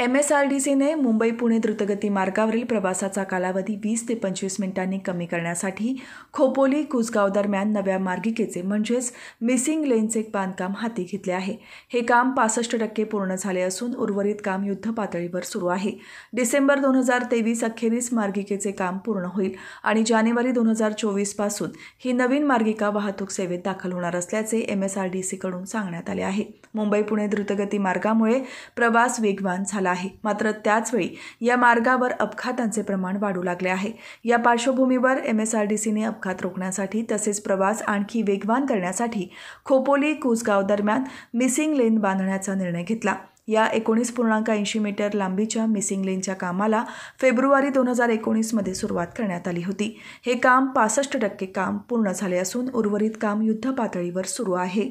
M S R D सीने मुंबई पुणे द्रुतगती मार्गावरील प्रवासाचा कालावधी वीस ते पंचवीस मिनिटांनी कमी करण्यासाठी खोपोली कुसगाव दरम्यान नव्या मार्गिकेचे म्हणजेच मिसिंग लेनचे बांधकाम हाती घेतले आहे हे काम पासष्ट टक्के पूर्ण झाले असून उर्वरित काम युद्ध पातळीवर सुरू आहे डिसेंबर दोन हजार तेवीस अखेरीस मार्गिकेचे काम पूर्ण होईल आणि जानेवारी दोन हजार चोवीसपासून ही नवीन मार्गिका वाहतूक सेवेत दाखल होणार असल्याचे एम एस आर डी सीकडून सांगण्यात आले आहे मुंबई पुणे द्रुतगती मार्गामुळे प्रवास वेगवान झाला आहे मात्र त्याचवेळी या मार्गावर अपघातांचे प्रमाण वाढू लागले आहे या पार्श्वभूमीवर एम एस आर डी सीने अपघात रोखण्यासाठी तसेच प्रवास आणखी वेगवान करण्यासाठी खोपोली कुसगाव दरम्यान मिसिंग लेन बांधण्याचा निर्णय घेतला या एकोणीस पूर्णांक ऐंशी मीटर लांबीच्या मिसिंग लेनच्या कामाला फेब्रुवारी दोन हजार एकोणीसमध्ये सुरुवात करण्यात आली होती हे काम पासष्ट टक्के काम पूर्ण झाले असून उर्वरित काम युद्धपातळीवर सुरू आहे